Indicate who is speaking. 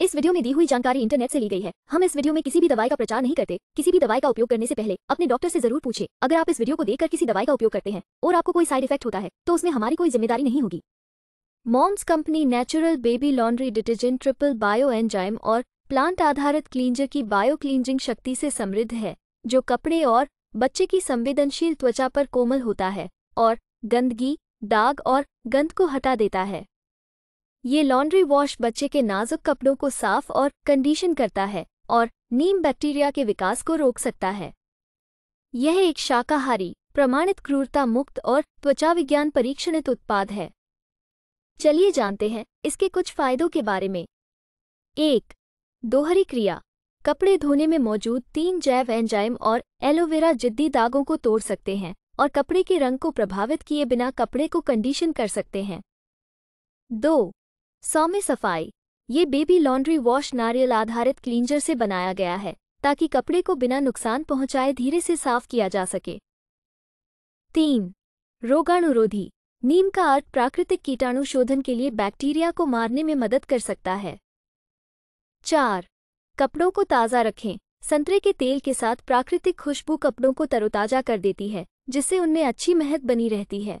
Speaker 1: इस वीडियो में दी हुई जानकारी इंटरनेट से ली गई है हम इस वीडियो में किसी भी दवाई का प्रचार नहीं करते किसी भी दवाई का उपयोग करने से पहले अपने डॉक्टर से जरूर पूछे अगर आप इस वीडियो को देखकर किसी दवाई का उपयोग करते हैं और आपको कोई साइड इफेक्ट होता है तो उसमें हमारी कोई जिम्मेदारी नहीं होगी moms company natural baby laundry detergent triple bio enzyme और प्लांट आधारित क्लींजर की बायो क्लींजिंग शक्ति से समृद्ध है जो कपड़े और बच्चे की संवेदनशील त्वचा पर कोमल होता है और गंदगी दाग और गंध को हटा देता है ये लॉन्ड्री वॉश बच्चे के नाजुक कपड़ों को साफ और कंडीशन करता है और नीम बैक्टीरिया के विकास को रोक सकता है यह एक शाकाहारी प्रमाणित क्रूरता मुक्त और त्वचा विज्ञान परीक्षणित उत्पाद है चलिए जानते हैं इसके कुछ फायदों के बारे में एक दोहरी क्रिया कपड़े धोने में मौजूद तीन जैव एंजाइम और एलोवेरा जिद्दी दागों को तोड़ सकते हैं और कपड़े के रंग को प्रभावित किए बिना कपड़े को कंडीशन कर सकते हैं दो सौ में सफाई ये बेबी लॉन्ड्री वॉश नारियल आधारित क्लींजर से बनाया गया है ताकि कपड़े को बिना नुकसान पहुंचाए धीरे से साफ किया जा सके तीन रोगाणुरोधी नीम का अर्थ प्राकृतिक कीटाणु शोधन के लिए बैक्टीरिया को मारने में मदद कर सकता है चार कपड़ों को ताज़ा रखें संतरे के तेल के साथ प्राकृतिक खुशबू कपड़ों को तरोताजा कर देती है जिससे उनमें अच्छी महक बनी रहती है